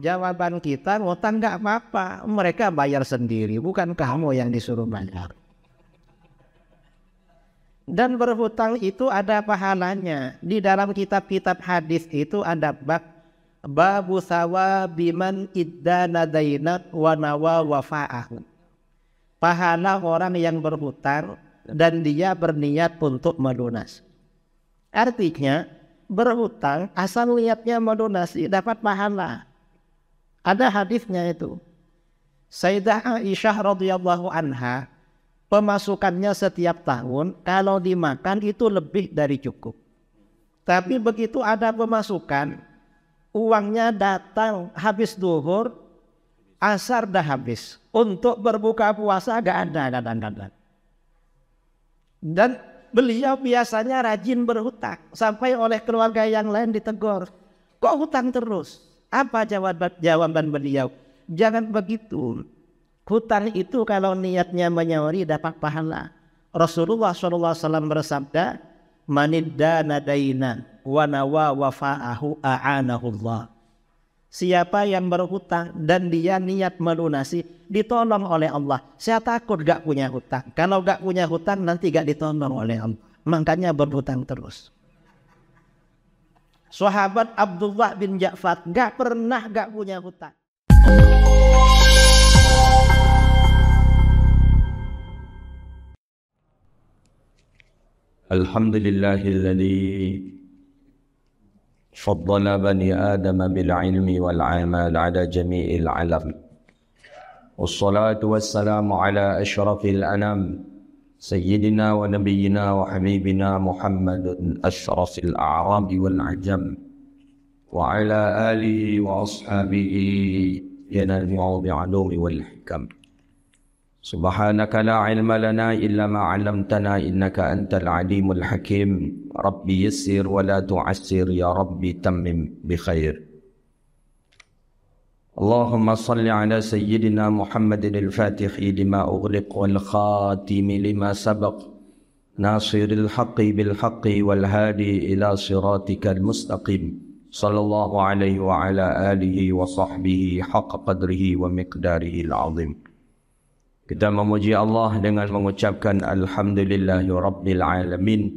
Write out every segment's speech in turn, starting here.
Jawaban kita, ngotan nggak apa-apa. Mereka bayar sendiri, bukan kamu yang disuruh bayar. Dan berhutang itu ada pahalanya. Di dalam kitab-kitab hadis itu ada bab babu sawa biman idda nadainat wa nawa wafa'ah. Pahala orang yang berhutang dan dia berniat untuk melunas. Artinya berhutang asal niatnya melunasi dapat pahala. Ada hadisnya itu. Sayyidah Aisyah radhiyallahu anha pemasukannya setiap tahun kalau dimakan itu lebih dari cukup. Tapi begitu ada pemasukan, uangnya datang habis duhur, asar dah habis. Untuk berbuka puasa gak ada kadang-kadang. Dan beliau biasanya rajin berhutang sampai oleh keluarga yang lain ditegur. Kok hutang terus? Apa jawaban jawaban beliau? Jangan begitu. Hutan itu kalau niatnya menyawari dapat pahala. Rasulullah SAW bersabda, Manidda dainan wa nawa wafa'ahu Allah. Siapa yang berhutang dan dia niat melunasi ditolong oleh Allah. Saya takut gak punya hutang. Kalau gak punya hutang nanti gak ditolong oleh Allah. Makanya berhutang terus. sahabat Abdullah bin Ja'far enggak pernah enggak punya hutang. Alhamdulillahilladzi faddala bani Adam bil ilmi wal amal ala jami'il alam. Wassalatu wassalamu ala asyrafil anam. Al سيدنا ونبينا وحبيبنا محمد أشرف الأعراب والعجم وعلى آله وأصحابه ينابع بعلوم والحكم سبحانك لا علم لنا إلا ما علمتنا إنك أنت العليم الحكيم ربي يسر ولا تعسر يا ربي تمم بخير اللهم صل على سيدنا محمد الفاتح لما أغلق والخاتم لما سبق ناصر الحق بالحق والهادي إلى صراطك المستقيم صلى الله عليه وعلى آله وصحبه حق قدره ومقداره العظيم Kita memuji Allah dengan mengucapkan Alhamdulillahi Rabbil Alamin.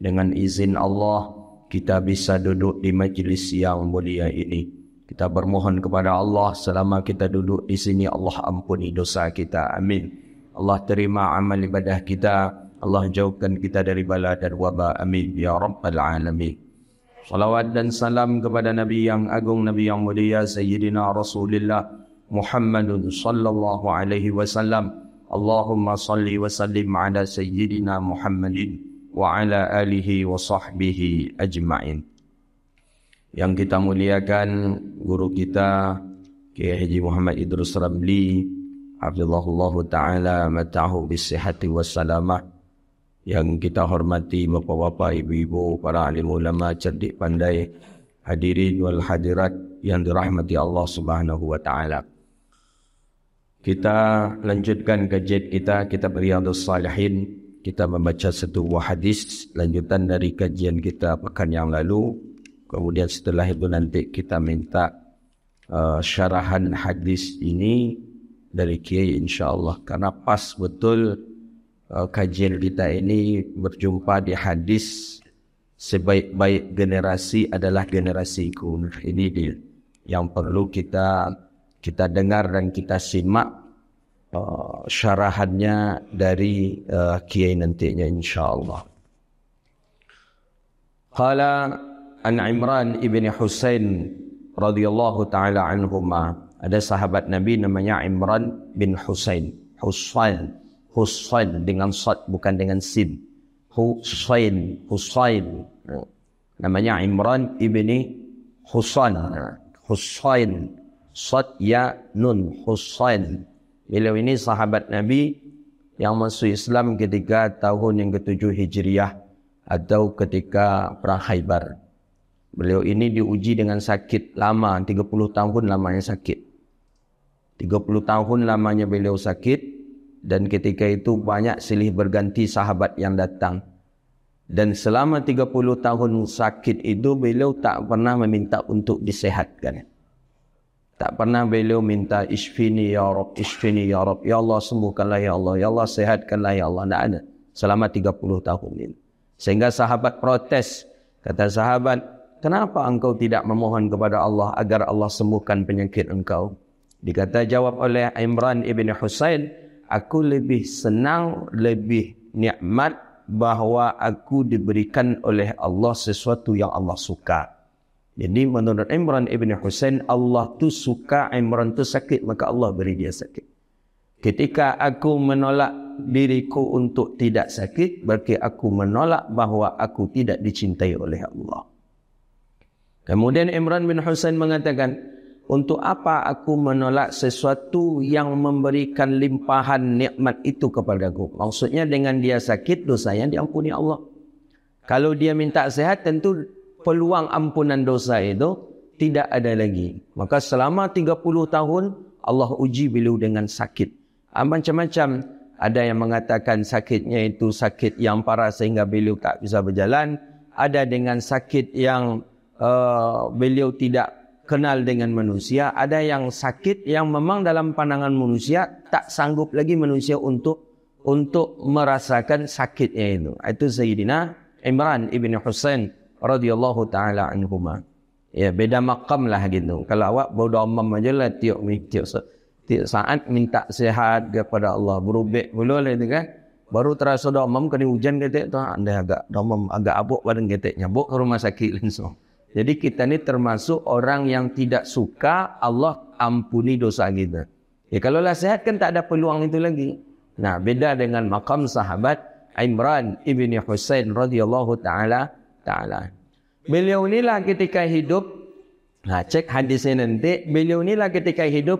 Dengan izin Allah, kita bisa duduk di majlis yang mulia ini. Kita bermohon kepada Allah selama kita duduk di sini Allah ampuni dosa kita. Amin. Allah terima amal ibadah kita. Allah jauhkan kita dari bala dan wabah. Amin. Ya Rabbal Alamin. Salawat dan salam kepada Nabi yang agung, Nabi yang mulia, Sayyidina Rasulullah Muhammad sallallahu alaihi wasallam. Allahumma salli wa sallim ala Sayyidina Muhammadin wa ala alihi wa sahbihi ajma'in yang kita muliakan guru kita Kiai Haji Muhammad Idrus Ramli Abdullahullah Ta'ala Mata'ahu bisihati wassalamah Yang kita hormati Bapak-bapak, ibu-ibu, para alim ulama Cerdik pandai Hadirin wal hadirat Yang dirahmati Allah Subhanahu Wa Ta'ala Kita lanjutkan kajian kita Kita beri Riyadus Salihin Kita membaca satu buah hadis Lanjutan dari kajian kita pekan yang lalu Kemudian setelah itu nanti kita minta uh, syarahan hadis ini dari Kiai insyaAllah. Karena pas betul uh, kajian kita ini berjumpa di hadis sebaik-baik generasi adalah generasi ikun. Ini dia yang perlu kita kita dengar dan kita simak uh, syarahannya dari uh, Kiai nantinya insyaAllah. Kalau An Imran ibni Husain radhiyallahu taala anhuma ada sahabat Nabi namanya Imran bin Husain Husain Husain dengan sad bukan dengan sin Husain Husain namanya Imran ibni Husain Husain sad ya nun Husain beliau ini sahabat Nabi yang masuk Islam ketika tahun yang ketujuh Hijriah atau ketika perang Khaybar. Beliau ini diuji dengan sakit lama, 30 tahun lamanya sakit. 30 tahun lamanya beliau sakit dan ketika itu banyak silih berganti sahabat yang datang. Dan selama 30 tahun sakit itu beliau tak pernah meminta untuk disehatkan. Tak pernah beliau minta isfini ya Rabb, isfini ya Rabb. Ya Allah sembuhkanlah ya Allah, ya Allah sehatkanlah ya Allah. Tak ada selama 30 tahun ini. Sehingga sahabat protes. Kata sahabat, kenapa engkau tidak memohon kepada Allah agar Allah sembuhkan penyakit engkau? Dikata jawab oleh Imran ibn Husain, aku lebih senang, lebih nikmat bahawa aku diberikan oleh Allah sesuatu yang Allah suka. Jadi menurut Imran ibn Husain, Allah tu suka Imran tu sakit, maka Allah beri dia sakit. Ketika aku menolak diriku untuk tidak sakit, berarti aku menolak bahawa aku tidak dicintai oleh Allah. Kemudian Imran bin Husain mengatakan, untuk apa aku menolak sesuatu yang memberikan limpahan nikmat itu kepada aku? Maksudnya dengan dia sakit dosa yang diampuni Allah. Kalau dia minta sehat tentu peluang ampunan dosa itu tidak ada lagi. Maka selama 30 tahun Allah uji beliau dengan sakit. Ah, macam-macam ada yang mengatakan sakitnya itu sakit yang parah sehingga beliau tak bisa berjalan. Ada dengan sakit yang Eh, beliau tidak kenal dengan manusia, ada yang sakit yang memang dalam pandangan manusia tak sanggup lagi manusia untuk untuk merasakan sakitnya itu. Itu Sayyidina Imran Ibn Husain radhiyallahu taala anhu ma. Ya beda makam lah gitu. Kalau awak bodoh amam aja lah tiok tiok tiok saat minta sehat kepada Allah berubek dulu lah itu kan. Baru terasa dah amam kena hujan kata tu anda agak dah agak abuk badan kata nyabuk ke rumah sakit langsung. Jadi kita ni termasuk orang yang tidak suka Allah ampuni dosa kita. Ya kalau lah sehat kan tak ada peluang itu lagi. Nah beda dengan makam sahabat Imran Ibn Husain radhiyallahu taala taala. Beliau ni lah ketika hidup Nah, cek hadisnya nanti. Beliau ni lah ketika hidup.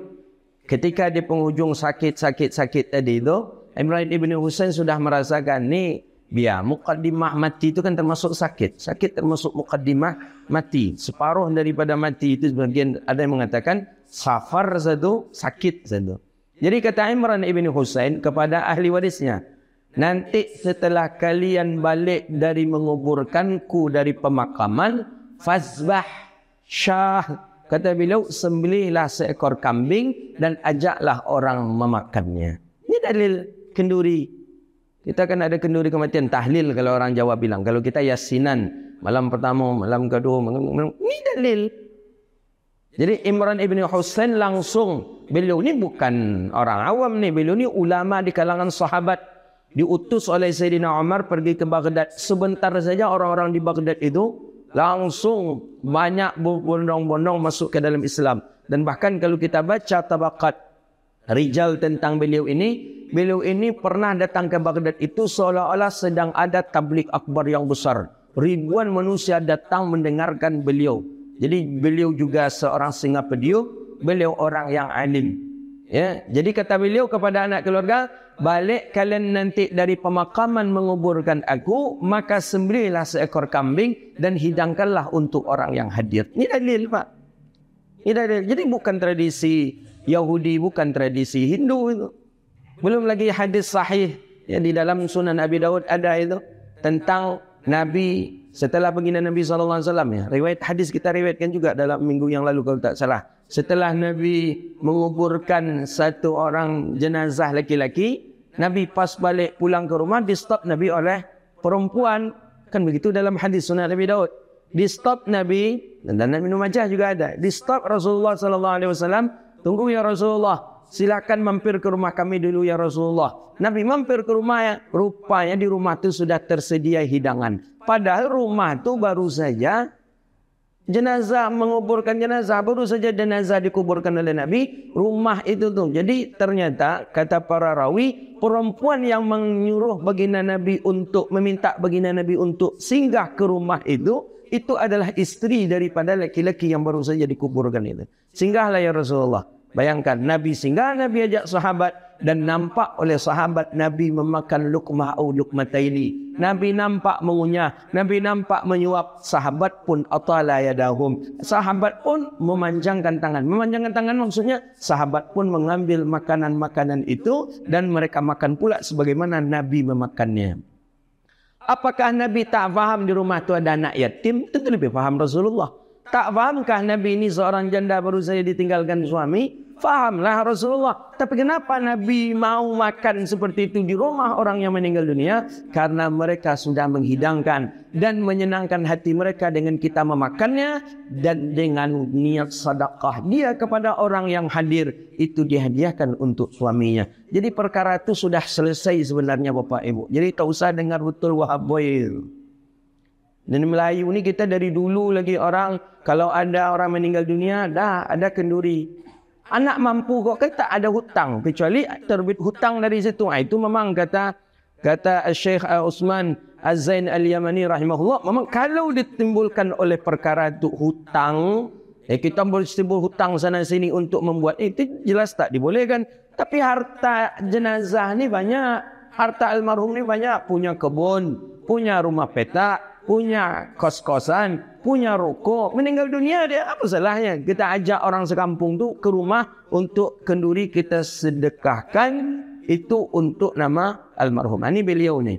Ketika di penghujung sakit-sakit-sakit tadi itu. Imran Ibn Husain sudah merasakan. ni. Ya, mukaddimah mati itu kan termasuk sakit. Sakit termasuk mukaddimah mati. Separuh daripada mati itu sebagian ada yang mengatakan safar satu, sakit satu. Jadi kata Imran Ibn Hussein kepada ahli warisnya, nanti setelah kalian balik dari menguburkanku dari pemakaman, fazbah syah. Kata beliau, sembelihlah seekor kambing dan ajaklah orang memakannya. Ini dalil kenduri. Kita akan ada kenduri kematian. Tahlil kalau orang Jawa bilang. Kalau kita yasinan. Malam pertama, malam kedua. Malam, malam. Ini dalil. Jadi Imran Ibn Hussein langsung. Beliau ni bukan orang awam ni. Beliau ni ulama di kalangan sahabat. Diutus oleh Sayyidina Umar pergi ke Baghdad. Sebentar saja orang-orang di Baghdad itu. Langsung banyak berbondong bondong masuk ke dalam Islam. Dan bahkan kalau kita baca tabaqat Rijal tentang beliau ini beliau ini pernah datang ke Baghdad itu seolah-olah sedang ada tablik akbar yang besar. Ribuan manusia datang mendengarkan beliau. Jadi beliau juga seorang singa pediu, beliau orang yang alim. Ya, jadi kata beliau kepada anak keluarga, balik kalian nanti dari pemakaman menguburkan aku, maka sembelihlah seekor kambing dan hidangkanlah untuk orang yang hadir. Ini dalil, Pak. Ini dalil. Jadi bukan tradisi Yahudi, bukan tradisi Hindu itu. Belum lagi hadis sahih yang di dalam Sunan Abi Dawud ada itu tentang Nabi setelah baginda Nabi sallallahu alaihi wasallam ya. Riwayat hadis kita riwayatkan juga dalam minggu yang lalu kalau tak salah. Setelah Nabi menguburkan satu orang jenazah laki-laki, Nabi pas balik pulang ke rumah di stop Nabi oleh perempuan kan begitu dalam hadis Sunan Abi Dawud. Di stop Nabi dan dan minum majah juga ada. Di stop Rasulullah sallallahu alaihi wasallam, tunggu ya Rasulullah, silakan mampir ke rumah kami dulu ya Rasulullah. Nabi mampir ke rumah ya. Rupanya di rumah itu sudah tersedia hidangan. Padahal rumah itu baru saja jenazah menguburkan jenazah. Baru saja jenazah dikuburkan oleh Nabi. Rumah itu tuh. Jadi ternyata kata para rawi. Perempuan yang menyuruh baginda Nabi untuk meminta baginda Nabi untuk singgah ke rumah itu. Itu adalah istri daripada laki-laki yang baru saja dikuburkan itu. Singgahlah ya Rasulullah. Bayangkan Nabi sehingga Nabi ajak sahabat dan nampak oleh sahabat Nabi memakan lukmah au lukmataini. Nabi nampak mengunyah, Nabi nampak menyuap, sahabat pun atala yadahum. Sahabat pun memanjangkan tangan. Memanjangkan tangan maksudnya sahabat pun mengambil makanan-makanan itu dan mereka makan pula sebagaimana Nabi memakannya. Apakah Nabi tak faham di rumah tu ada anak yatim? Tentu lebih faham Rasulullah. Tak fahamkah Nabi ini seorang janda baru saja ditinggalkan suami? fahamlah Rasulullah. Tapi kenapa Nabi mau makan seperti itu di rumah orang yang meninggal dunia? Karena mereka sudah menghidangkan dan menyenangkan hati mereka dengan kita memakannya dan dengan niat sedekah dia kepada orang yang hadir itu dihadiahkan untuk suaminya. Jadi perkara itu sudah selesai sebenarnya Bapak Ibu. Jadi tak usah dengar betul wahab boil. Dan Melayu ni kita dari dulu lagi orang kalau ada orang meninggal dunia dah ada kenduri anak mampu kau kata ada hutang kecuali terbit hutang dari situ ah, itu memang kata kata Syekh Osman ah, Az-Zain Al-Yamani rahimahullah memang kalau ditimbulkan oleh perkara itu hutang eh, kita boleh timbul hutang sana sini untuk membuat eh, itu jelas tak dibolehkan tapi harta jenazah ni banyak harta almarhum ni banyak punya kebun punya rumah petak punya kos-kosan, punya rokok, meninggal dunia dia apa salahnya? Kita ajak orang sekampung tu ke rumah untuk kenduri kita sedekahkan itu untuk nama almarhum. Ini beliau ni.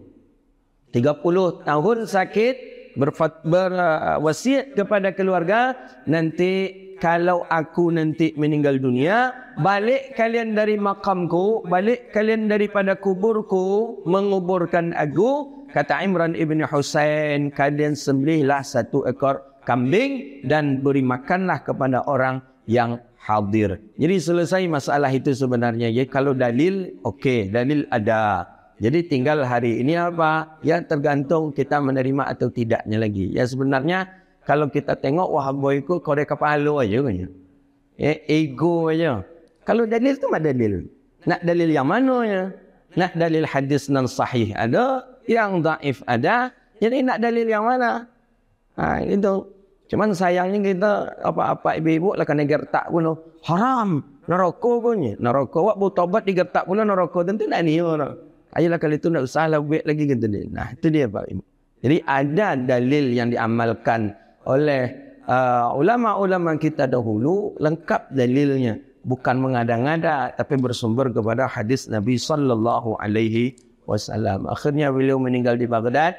30 tahun sakit berfat, berwasiat kepada keluarga nanti kalau aku nanti meninggal dunia balik kalian dari makamku balik kalian daripada kuburku menguburkan aku kata Imran ibni Husain kalian sembelihlah satu ekor kambing dan beri makanlah kepada orang yang hadir. Jadi selesai masalah itu sebenarnya. Ya, kalau dalil, okey, dalil ada. Jadi tinggal hari ini apa? Ya tergantung kita menerima atau tidaknya lagi. Ya sebenarnya kalau kita tengok wah boyku kore kepala aja kan. Ya ego aja. Kalau dalil tu mana dalil? Nak dalil yang mana ya? Nak dalil hadis nan sahih ada yang daif ada. Jadi nak dalil yang mana? Ha, itu. Cuma sayangnya kita apa-apa ibu-ibu lah kena gertak pun. Haram. Neraka pun. Neraka. Wak bertobat digertak pun neraka. Tentu nak ni orang. Ayolah kalau itu nak usah lah buat lagi kata Nah itu dia Pak Ibu. Jadi ada dalil yang diamalkan oleh uh, ulama-ulama kita dahulu lengkap dalilnya bukan mengada-ngada tapi bersumber kepada hadis Nabi sallallahu alaihi wasallam. Akhirnya beliau meninggal di Baghdad,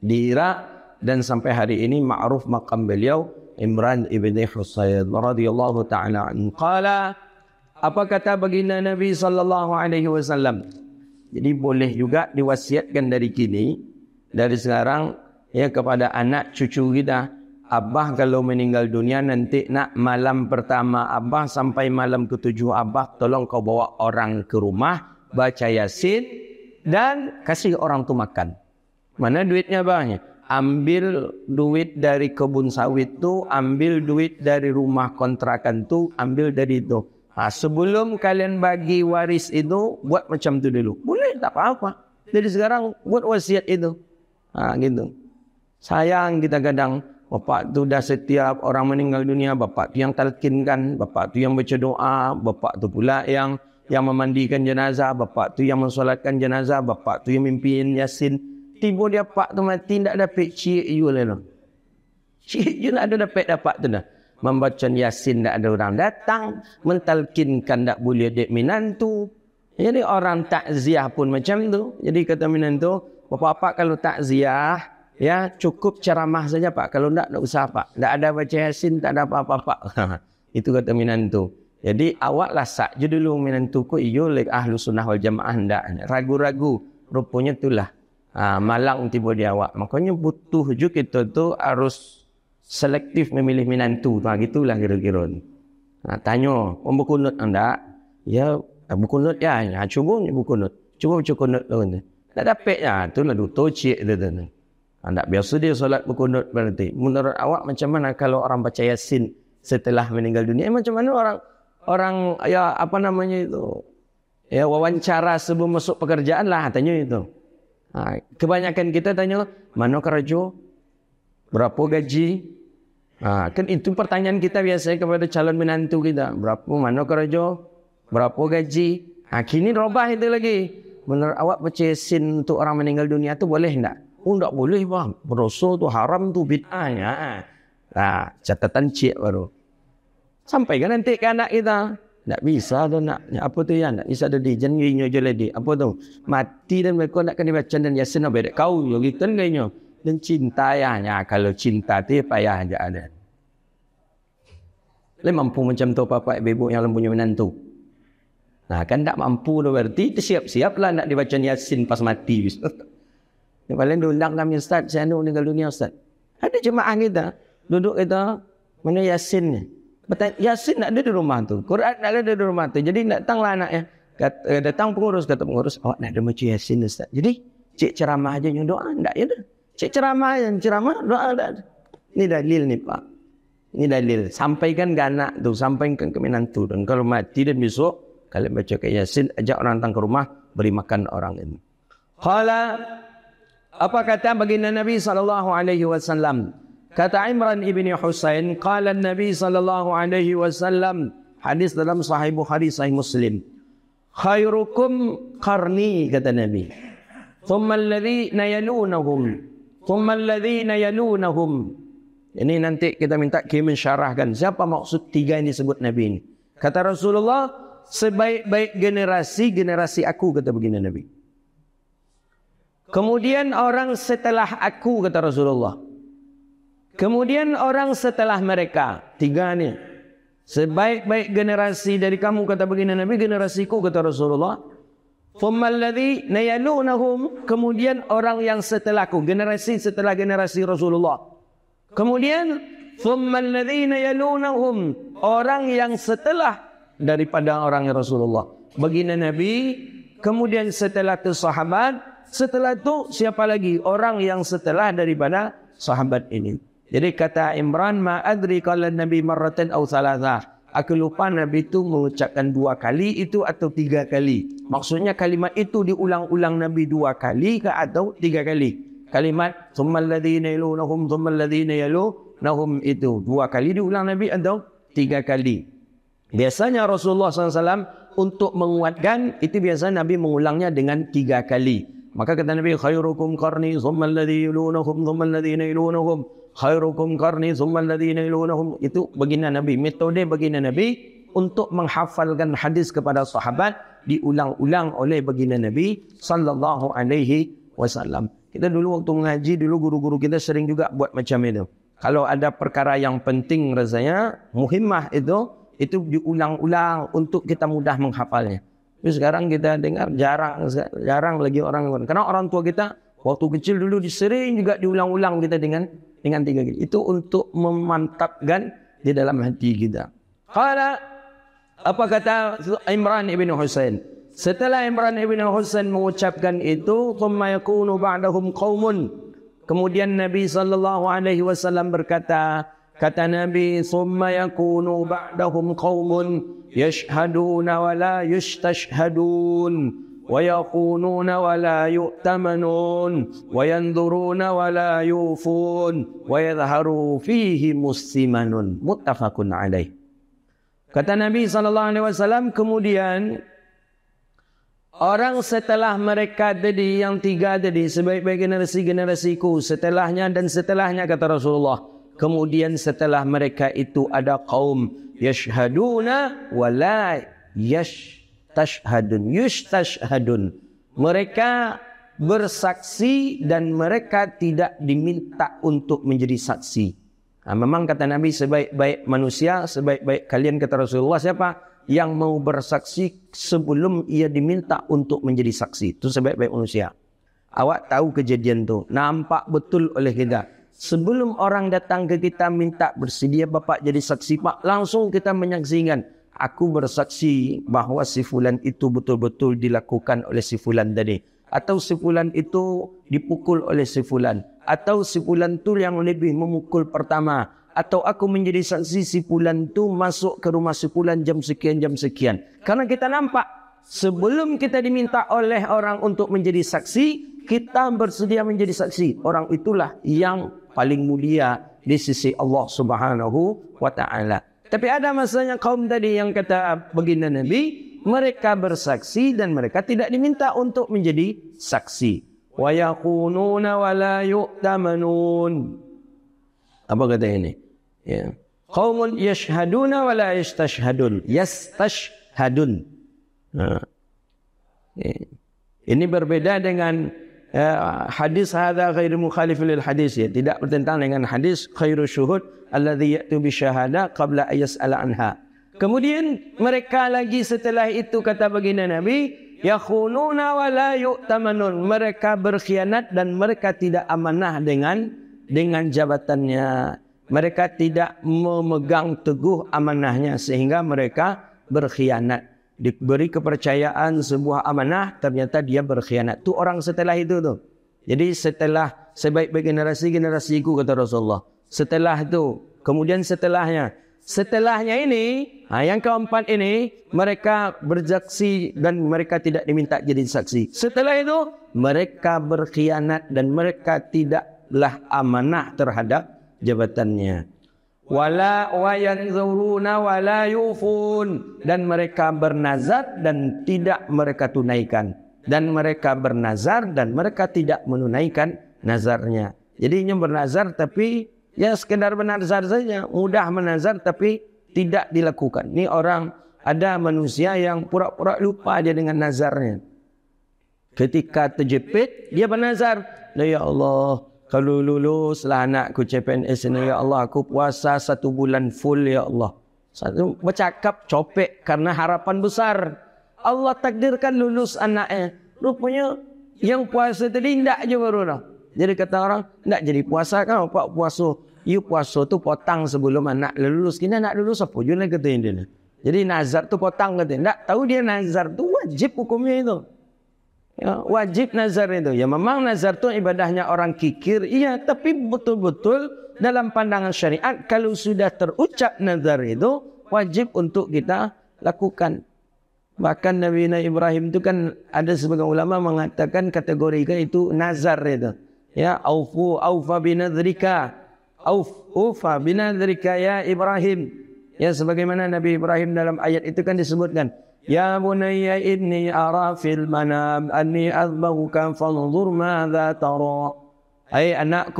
di Iraq, dan sampai hari ini ma'ruf makam beliau Imran ibn Husayn radhiyallahu taala an qala apa kata baginda Nabi sallallahu alaihi wasallam? Jadi boleh juga diwasiatkan dari kini dari sekarang ya kepada anak cucu kita Abah kalau meninggal dunia nanti nak malam pertama Abah sampai malam ketujuh Abah tolong kau bawa orang ke rumah baca Yasin dan kasih orang tu makan. Mana duitnya banyak? Ambil duit dari kebun sawit tu, ambil duit dari rumah kontrakan tu, ambil dari itu. Nah, ha, sebelum kalian bagi waris itu, buat macam tu dulu. Boleh, tak apa-apa. Jadi sekarang buat wasiat itu. Ha, gitu. Sayang kita kadang Bapak tu dah setiap orang meninggal dunia, bapak tu yang talkinkan, bapak tu yang baca doa, bapak tu pula yang yang memandikan jenazah bapak tu yang mensolatkan jenazah bapak tu yang mimpin yasin tiba dia pak tu mati tak dapat cik you lah tu cik you ada dapat dapat tu dah membaca yasin tak ada orang datang mentalkinkan tak boleh dek minantu jadi orang takziah pun macam tu jadi kata minantu bapa bapak kalau takziah ya cukup ceramah saja pak kalau tak tak usah pak tak ada baca yasin tak ada apa-apa pak itu kata minantu jadi awaklah sak je dulu menentuku iyo lek ahlu sunnah wal jamaah ndak. Ragu-ragu rupanya itulah. Ha, malang tiba di awak. Makanya butuh je kita tu harus selektif memilih menantu. Ha, gitulah kira-kira ni. Ha, tanya, orang buku not anda? Ya, buku ya. Ha, cuba ni buku not. Cuba buku not tu. Tak dapat ya. Tu lah dutuh cik tu. Tak ha, biasa dia solat buku not berarti. Menurut awak macam mana kalau orang baca yasin setelah meninggal dunia? Eh, macam mana orang orang ya apa namanya itu ya wawancara sebelum masuk pekerjaan lah tanya itu ha, kebanyakan kita tanya lah, mana kerja berapa gaji ha, kan itu pertanyaan kita biasa kepada calon menantu kita berapa mana kerja berapa gaji ha, kini robah itu lagi menurut awak pecesin untuk orang meninggal dunia tu boleh tidak Oh, tidak boleh, bang. Berosok tu haram tu bid'ah. Ya. Ha, nah, ha. ha, catatan cik baru. Sampai kan nanti ke anak kita. Tak bisa tu nak. Apa tu ya nak? Bisa tu di jenginya je lady. Apa tu? Mati dan mereka nak kena baca dan yasin apa dia. Kau yang kita nanya. Dan cinta ya. Kalau cinta tu ya payah je ada. Dia mampu macam tu papa ibu yang punya menantu. Nah kan tak mampu tu berarti siap-siap lah nak dibaca yasin pas mati. Yang paling diundang kami Ustaz. Saya nak meninggal dunia Ustaz. Ada jemaah kita. Duduk kita. Mana yasinnya. Bertanya, Yasin nak ada di rumah tu. Quran nak ada di rumah tu. Jadi nak datanglah anaknya. Kata, eh, datang pengurus, kata pengurus. Oh, nak ada macam Yasin Ustaz. Jadi, cik ceramah aja yang doa. Tak ya? Cik ceramah yang ceramah, doa tak ada. Ini dalil ni, Pak. Ini dalil. Sampaikan ke anak tu. Sampaikan ke minang Dan kalau mati dan besok, kalian baca ke Yasin, ajak orang datang ke rumah, beri makan orang ini. Kala, apa kata baginda Nabi SAW? Kata Imran ibni Husain, "Kata Nabi sallallahu alaihi wasallam hadis dalam Sahih Bukhari Sahih Muslim. Khairukum karni kata Nabi. Thumma ladhi yalunahum. Thumma al-ladhi yalunahum. Ini nanti kita minta Kimin syarahkan siapa maksud tiga yang disebut Nabi ini. Kata Rasulullah, sebaik-baik generasi generasi aku kata begini Nabi. Kemudian orang setelah aku kata Rasulullah. Kemudian orang setelah mereka. Tiga ni. Sebaik-baik generasi dari kamu kata begini Nabi. Generasiku kata Rasulullah. Fummalladhi nayalunahum. Kemudian orang yang setelahku. Generasi setelah generasi Rasulullah. Kemudian. Fummalladhi nayalunahum. Orang yang setelah daripada orang yang Rasulullah. Begini Nabi. Kemudian setelah tu sahabat. Setelah tu siapa lagi? Orang yang setelah daripada sahabat ini. Jadi kata Imran ma adri qala nabi Maraton aw salasa. Aku lupa Nabi itu mengucapkan dua kali itu atau tiga kali. Maksudnya kalimat itu diulang-ulang Nabi dua kali ke atau tiga kali. Kalimat summal ladzina yalunhum summal ladzina yalunhum itu dua kali diulang Nabi atau tiga kali. Biasanya Rasulullah SAW untuk menguatkan itu biasa Nabi mengulangnya dengan tiga kali. Maka kata Nabi khairukum qarni summal ladzina yalunhum summal ladzina yalunhum khairukum karni zumal ladhina ilunahum. Itu baginda Nabi. Metode baginda Nabi untuk menghafalkan hadis kepada sahabat diulang-ulang oleh baginda Nabi sallallahu alaihi wasallam. Kita dulu waktu mengaji dulu guru-guru kita sering juga buat macam itu. Kalau ada perkara yang penting rasanya, muhimmah itu, itu diulang-ulang untuk kita mudah menghafalnya. Tapi sekarang kita dengar jarang jarang lagi orang. Karena orang tua kita waktu kecil dulu sering juga diulang-ulang kita dengan dengan tiga kali. Itu untuk memantapkan di dalam hati kita. Kala apa kata Imran ibn Husain? Setelah Imran ibn Husain mengucapkan itu, thumma yakunu ba'dahum qaumun. Kemudian Nabi sallallahu alaihi wasallam berkata, kata Nabi, thumma yakunu ba'dahum qaumun yashhaduna wa la yustashhadun. ويقولون ولا يؤتمنون وينذرون ولا يوفون ويظهر فيه مسلمان متفق عليه Kata Nabi sallallahu alaihi wasallam kemudian orang setelah mereka tadi yang tiga tadi sebaik-baik generasi-generasiku setelahnya dan setelahnya kata Rasulullah kemudian setelah mereka itu ada kaum yashhaduna wa la yash tashhadun yus tashhadun. mereka bersaksi dan mereka tidak diminta untuk menjadi saksi nah, ha, memang kata nabi sebaik-baik manusia sebaik-baik kalian kata Rasulullah siapa yang mau bersaksi sebelum ia diminta untuk menjadi saksi itu sebaik-baik manusia awak tahu kejadian tu nampak betul oleh kita sebelum orang datang ke kita minta bersedia bapak jadi saksi pak langsung kita menyaksikan aku bersaksi bahawa si fulan itu betul-betul dilakukan oleh si fulan tadi atau si fulan itu dipukul oleh si fulan atau si fulan tu yang lebih memukul pertama atau aku menjadi saksi si fulan tu masuk ke rumah si fulan jam sekian jam sekian karena kita nampak sebelum kita diminta oleh orang untuk menjadi saksi kita bersedia menjadi saksi orang itulah yang paling mulia di sisi Allah Subhanahu wa taala tapi ada masanya kaum tadi yang kata ah, begini Nabi, mereka bersaksi dan mereka tidak diminta untuk menjadi saksi. Wa yaqununa wa la yu'tamanun. Apa kata ini? Ya. Qaumun yashhaduna wa la yastashhadun. Ha. Yastashhadun. Ini berbeda dengan ya, hadis hadza ghairu mukhalifin lil hadis ya tidak bertentangan dengan hadis khairu syuhud alladhi ya'tu bi syahada qabla ayas'ala anha kemudian mereka lagi setelah itu kata baginda nabi yakhununa wa la yu'tamanun mereka berkhianat dan mereka tidak amanah dengan dengan jabatannya mereka tidak memegang teguh amanahnya sehingga mereka berkhianat diberi kepercayaan sebuah amanah ternyata dia berkhianat tu orang setelah itu tu jadi setelah sebaik-baik generasi generasiku kata Rasulullah setelah itu kemudian setelahnya setelahnya ini ha, yang keempat ini mereka berjaksi dan mereka tidak diminta jadi saksi setelah itu mereka berkhianat dan mereka tidaklah amanah terhadap jabatannya wala wayanzuruna wala yufun dan mereka bernazar dan tidak mereka tunaikan dan mereka bernazar dan mereka tidak menunaikan nazarnya jadi ini bernazar tapi ya sekedar bernazar saja mudah menazar tapi tidak dilakukan ini orang ada manusia yang pura-pura lupa aja dengan nazarnya ketika terjepit dia bernazar ya Allah kalau luluslah anakku CPNS eh, ini, Ya Allah, aku puasa satu bulan full, Ya Allah. Satu bercakap, copek, karena harapan besar. Allah takdirkan lulus anaknya. Eh. Rupanya, yang puasa tadi, tidak je baru Jadi kata orang, tidak jadi puasa kan, Pak puasa. You puasa tu potang sebelum anak lulus. Kini anak lulus apa? Jangan kata dia. Jadi nazar tu potang kata. Tak tahu dia nazar tu wajib hukumnya itu. Ya, wajib nazar itu. Ya memang nazar itu ibadahnya orang kikir. Iya, tapi betul-betul dalam pandangan syariat kalau sudah terucap nazar itu wajib untuk kita lakukan. Bahkan Nabi Nabi Ibrahim itu kan ada sebagian ulama mengatakan kategori kan itu nazar itu. Ya, aufu aufa binadrika. Auf ufa binadrika ya Ibrahim. Ya sebagaimana Nabi Ibrahim dalam ayat itu kan disebutkan. يا بني إني أرى في المنام أني أذبحك فانظر ماذا ترى أي أنك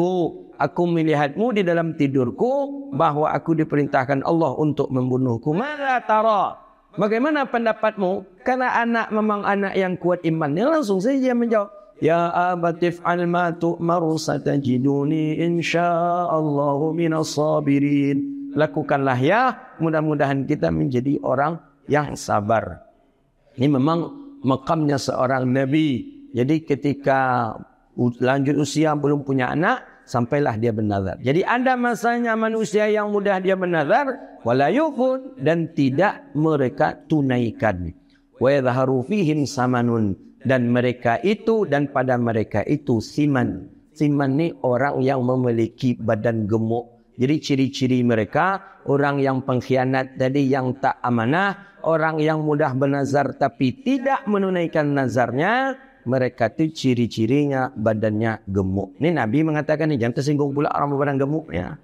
aku melihatmu di dalam tidurku bahwa aku diperintahkan Allah untuk membunuhku. Mana taro? Bagaimana pendapatmu? Karena anak memang anak yang kuat iman. Dia langsung saja menjawab. Ya abatif al ma tu'maru satajiduni insya'allahu minas sabirin. Lakukanlah ya. Mudah-mudahan kita menjadi orang yang sabar. Ini memang makamnya seorang Nabi. Jadi ketika lanjut usia belum punya anak, sampailah dia bernazar. Jadi ada masanya manusia yang mudah dia bernazar, walayukun dan tidak mereka tunaikan. Wa Wajharu fihim samanun dan mereka itu dan pada mereka itu siman. Siman ni orang yang memiliki badan gemuk. Jadi ciri-ciri mereka orang yang pengkhianat tadi yang tak amanah, orang yang mudah bernazar tapi tidak menunaikan nazarnya, mereka tu ciri-cirinya badannya gemuk. Ini Nabi mengatakan ni jangan tersinggung pula orang badan gemuk ya.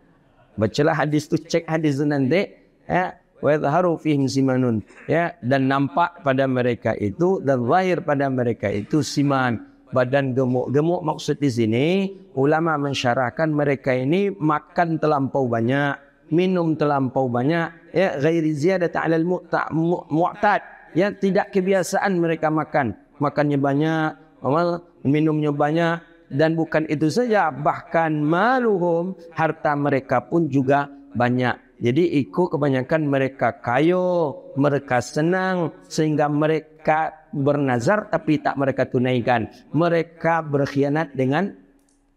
Bacalah hadis tu cek hadis nanti ya wa yadhharu fihim simanun ya dan nampak pada mereka itu dan zahir pada mereka itu siman badan gemuk. Gemuk maksud di sini, ulama mensyarahkan mereka ini makan terlampau banyak, minum terlampau banyak, ya ghairi ziyadat alal mu'tad, Yang tidak kebiasaan mereka makan. Makannya banyak, minumnya banyak dan bukan itu saja, bahkan maluhum harta mereka pun juga banyak. Jadi ikut kebanyakan mereka kayo, mereka senang sehingga mereka bernazar tapi tak mereka tunaikan. Mereka berkhianat dengan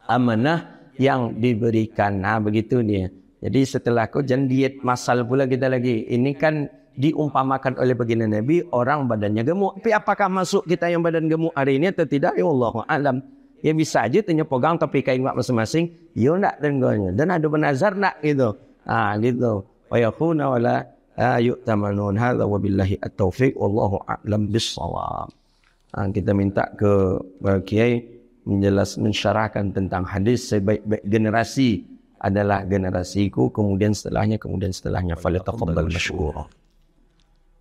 amanah yang diberikan. Nah, ha, begitu dia. Jadi setelah kau jangan diet masal pula kita lagi. Ini kan diumpamakan oleh baginda Nabi orang badannya gemuk. Tapi apakah masuk kita yang badan gemuk hari ini atau tidak? Ya Allah alam. Ya bisa aja tanya pegang tapi kain mak masing-masing. Ya nak tengoknya Dan ada bernazar nak gitu. Ah gitu. Wa yakuna wala ayyutamanun ah, hadza wabillahi at-taufiq wallahu a'lam bissawab ha, kita minta ke uh, kiai menjelas mensyarahkan tentang hadis sebaik-baik generasi adalah generasiku kemudian setelahnya kemudian setelahnya falataqabbal mashkur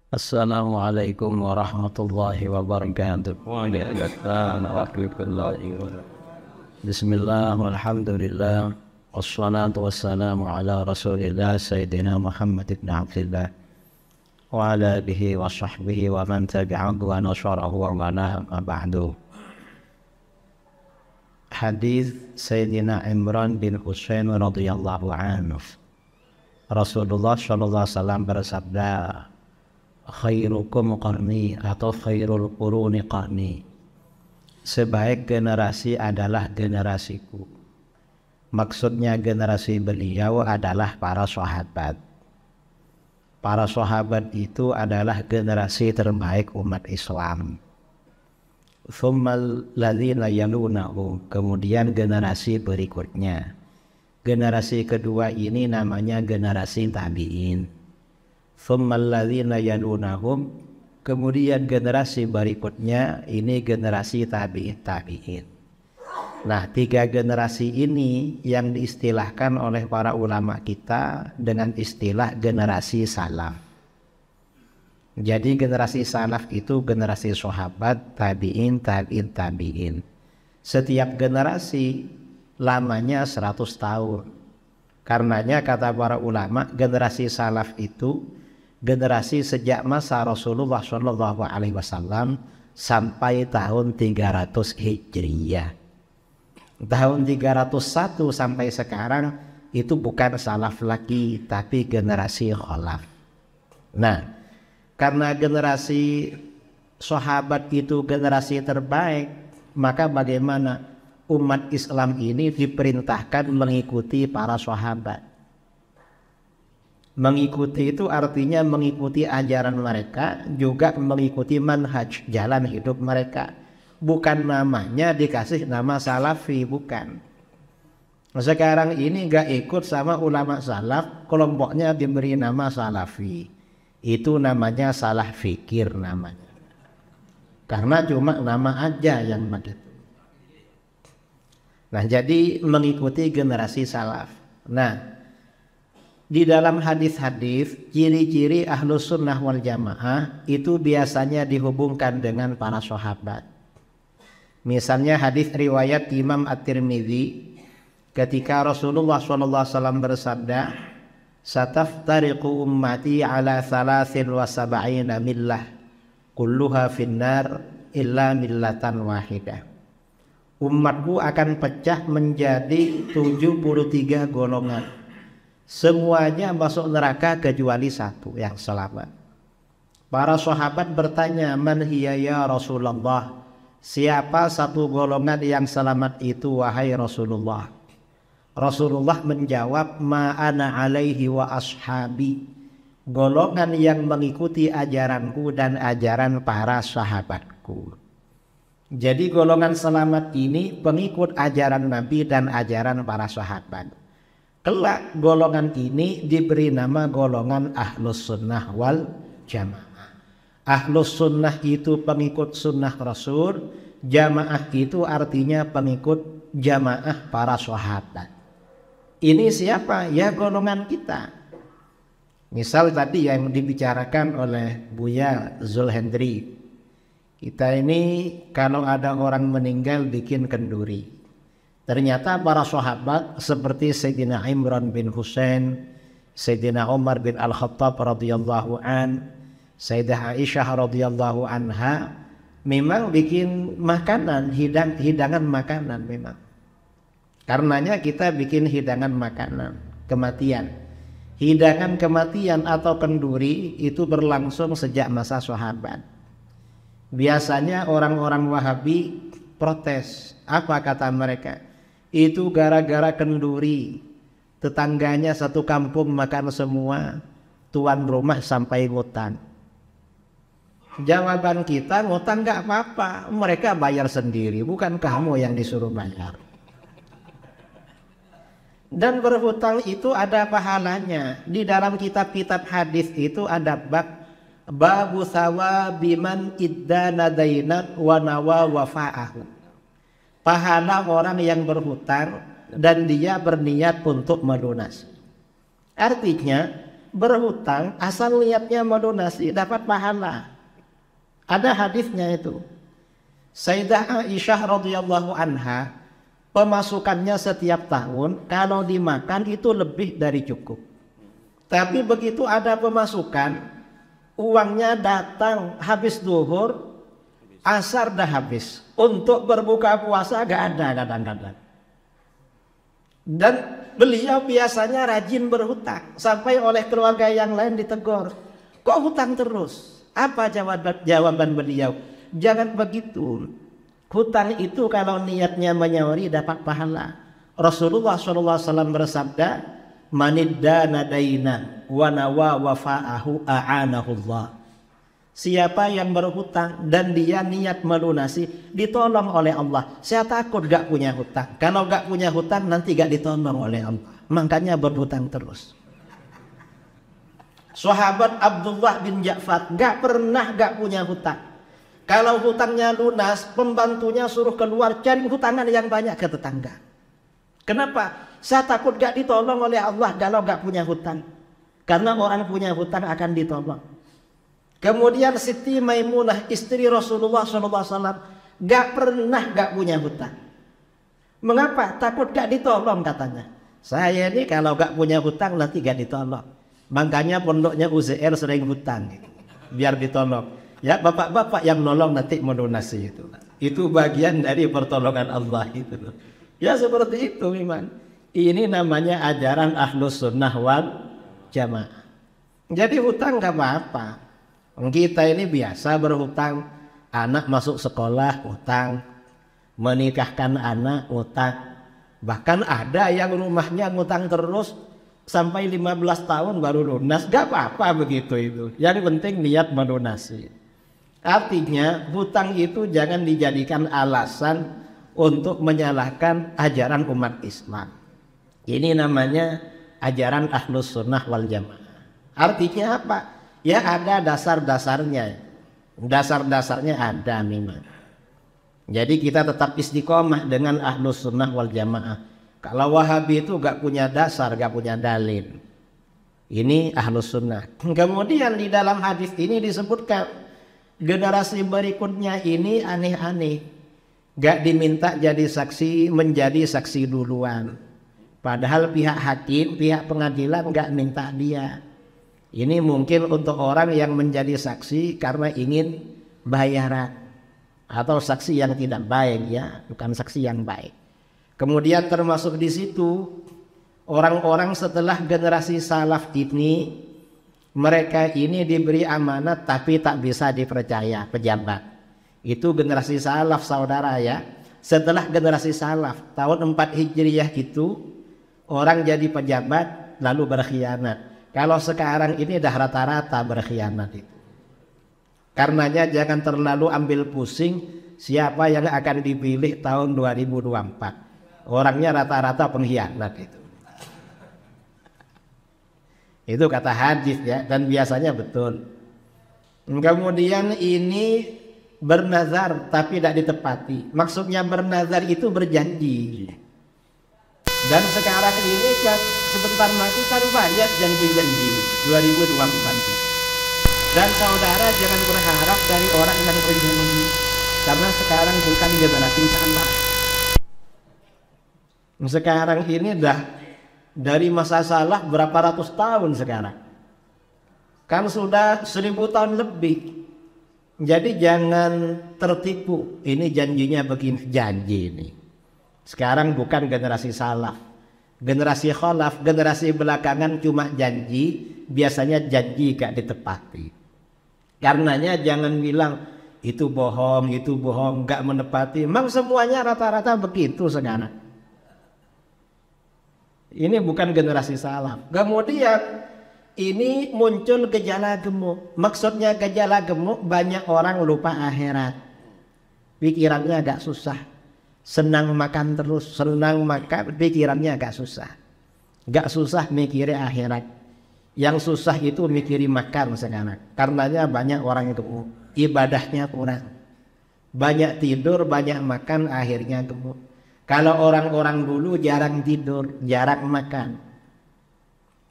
Assalamualaikum warahmatullahi wabarakatuh. Waalaikumsalam warahmatullahi wabarakatuh. Bismillahirrahmanirrahim. والصلاة والسلام على رسول الله سيدنا محمد بن عبد الله وعلى آله وصحبه ومن تبعه ونشره ومناه ما حديث سيدنا عمران بن حسين رضي الله عنه رسول الله صلى الله عليه وسلم برسبنا خيركم قرني atau خير القرون قرني sebaik generasi adalah generasiku maksudnya generasi beliau adalah para sahabat para sahabat itu adalah generasi terbaik umat Islam kemudian generasi berikutnya generasi kedua ini namanya generasi tabi'in kemudian generasi berikutnya ini generasi tabi'in tabi'in Nah, tiga generasi ini yang diistilahkan oleh para ulama kita dengan istilah generasi salaf. Jadi generasi salaf itu generasi sahabat, tabi'in, tabi'in, tabi'in. Setiap generasi lamanya 100 tahun. Karenanya kata para ulama, generasi salaf itu generasi sejak masa Rasulullah saw sampai tahun 300 hijriyah tahun 301 sampai sekarang itu bukan salaf lagi tapi generasi kholaf. Nah, karena generasi sahabat itu generasi terbaik, maka bagaimana umat Islam ini diperintahkan mengikuti para sahabat. Mengikuti itu artinya mengikuti ajaran mereka, juga mengikuti manhaj jalan hidup mereka bukan namanya dikasih nama salafi bukan sekarang ini nggak ikut sama ulama salaf kelompoknya diberi nama salafi itu namanya salah fikir namanya karena cuma nama aja yang begitu nah jadi mengikuti generasi salaf nah di dalam hadis-hadis ciri-ciri ahlus sunnah wal jamaah itu biasanya dihubungkan dengan para sahabat Misalnya hadis riwayat Imam At-Tirmidzi ketika Rasulullah SAW bersabda, "Sataftariqu ummati ala salasin wa sab'ina millah, kulluha finnar illa millatan wahidah." Umatku akan pecah menjadi 73 golongan. Semuanya masuk neraka kecuali satu yang selamat. Para sahabat bertanya, "Man hiya ya Rasulullah?" Siapa satu golongan yang selamat itu wahai Rasulullah? Rasulullah menjawab ma'ana alaihi wa ashabi. Golongan yang mengikuti ajaranku dan ajaran para sahabatku. Jadi golongan selamat ini pengikut ajaran Nabi dan ajaran para sahabat. Kelak golongan ini diberi nama golongan ahlus sunnah wal jamaah. Ahlus sunnah itu pengikut sunnah Rasul, jamaah itu artinya pengikut jamaah para sahabat. Ini siapa? Ya golongan kita. Misal tadi yang dibicarakan oleh Buya Zulhendri. Kita ini kalau ada orang meninggal bikin kenduri. Ternyata para sahabat seperti Sayyidina Imran bin Hussein Sayyidina Umar bin Al-Khattab radhiyallahu an, Sayyidah Aisyah radhiyallahu anha memang bikin makanan, hidang hidangan makanan memang. Karenanya kita bikin hidangan makanan kematian. Hidangan kematian atau kenduri itu berlangsung sejak masa sahabat. Biasanya orang-orang Wahabi protes. Apa kata mereka? Itu gara-gara kenduri. Tetangganya satu kampung makan semua. Tuan rumah sampai ngutang Jawaban kita ngutang nggak apa-apa, mereka bayar sendiri, bukan kamu yang disuruh bayar. Dan berhutang itu ada pahalanya. Di dalam kitab-kitab hadis itu ada bab babu sawa biman idda nadainat wa nawa wafa'ahu. Pahala orang yang berhutang dan dia berniat untuk melunasi. Artinya berhutang asal niatnya melunasi dapat pahala. Ada hadisnya itu. Sayyidah Aisyah radhiyallahu anha pemasukannya setiap tahun kalau dimakan itu lebih dari cukup. Tapi begitu ada pemasukan, uangnya datang habis duhur, asar dah habis. Untuk berbuka puasa gak ada kadang-kadang. Dan beliau biasanya rajin berhutang sampai oleh keluarga yang lain ditegur. Kok hutang terus? Apa jawaban jawaban beliau? Jangan begitu. Hutang itu kalau niatnya menyawari dapat pahala. Rasulullah SAW bersabda, "Manidana daina wa nawa wafa'ahu Allah. Siapa yang berhutang dan dia niat melunasi ditolong oleh Allah. Saya takut gak punya hutang. Kalau gak punya hutang nanti gak ditolong oleh Allah. Makanya berhutang terus. Sahabat Abdullah bin Ja'far gak pernah gak punya hutang. Kalau hutangnya lunas, pembantunya suruh keluar cari hutangan yang banyak ke tetangga. Kenapa? Saya takut gak ditolong oleh Allah kalau gak punya hutang. Karena orang punya hutang akan ditolong. Kemudian Siti Maimunah istri Rasulullah SAW gak pernah gak punya hutang. Mengapa? Takut gak ditolong katanya. Saya ini kalau gak punya hutang nanti gak ditolong. Makanya pondoknya UZR sering hutang biar ditolong. Ya bapak-bapak yang nolong nanti mendonasi itu. Itu bagian dari pertolongan Allah itu. Ya seperti itu memang. Ini namanya ajaran ahlus sunnah wal jamaah. Jadi hutang gak apa-apa. Kita ini biasa berhutang. Anak masuk sekolah hutang. Menikahkan anak hutang. Bahkan ada yang rumahnya hutang terus sampai 15 tahun baru lunas gak apa-apa begitu itu yang penting niat melunasi artinya hutang itu jangan dijadikan alasan untuk menyalahkan ajaran umat Islam ini namanya ajaran ahlus sunnah wal jamaah artinya apa ya ada dasar-dasarnya dasar-dasarnya ada memang jadi kita tetap istiqomah dengan ahlus sunnah wal jamaah kalau Wahabi itu gak punya dasar, gak punya dalil. Ini ahlus sunnah. Kemudian di dalam hadis ini disebutkan generasi berikutnya ini aneh-aneh. Gak diminta jadi saksi, menjadi saksi duluan. Padahal pihak hakim, pihak pengadilan gak minta dia. Ini mungkin untuk orang yang menjadi saksi karena ingin bayaran atau saksi yang tidak baik ya, bukan saksi yang baik. Kemudian termasuk di situ orang-orang setelah generasi salaf ini mereka ini diberi amanat tapi tak bisa dipercaya pejabat. Itu generasi salaf saudara ya. Setelah generasi salaf tahun 4 hijriyah itu orang jadi pejabat lalu berkhianat. Kalau sekarang ini dah rata-rata berkhianat itu. Karenanya jangan terlalu ambil pusing siapa yang akan dipilih tahun 2024 orangnya rata-rata pengkhianat nah, itu itu kata hadis ya dan biasanya betul kemudian ini bernazar tapi tidak ditepati maksudnya bernazar itu berjanji dan sekarang ini kan sebentar lagi kan banyak janji-janji 2024 dan saudara jangan berharap dari orang yang berjanji karena sekarang bukan generasi sampah sekarang ini dah dari masa salah berapa ratus tahun sekarang. Kan sudah seribu tahun lebih. Jadi jangan tertipu. Ini janjinya begini, janji ini. Sekarang bukan generasi salah. Generasi kholaf, generasi belakangan cuma janji. Biasanya janji gak ditepati. Karenanya jangan bilang itu bohong, itu bohong, gak menepati. Memang semuanya rata-rata begitu sekarang. Ini bukan generasi salam. Kemudian ini muncul gejala gemuk. Maksudnya gejala gemuk banyak orang lupa akhirat. Pikirannya agak susah. Senang makan terus, senang makan, pikirannya agak susah. Gak susah mikirin akhirat. Yang susah itu mikiri makan sekarang. Karenanya banyak orang itu ibadahnya kurang. Banyak tidur, banyak makan, akhirnya gemuk. Kalau orang-orang dulu jarang tidur, jarang makan.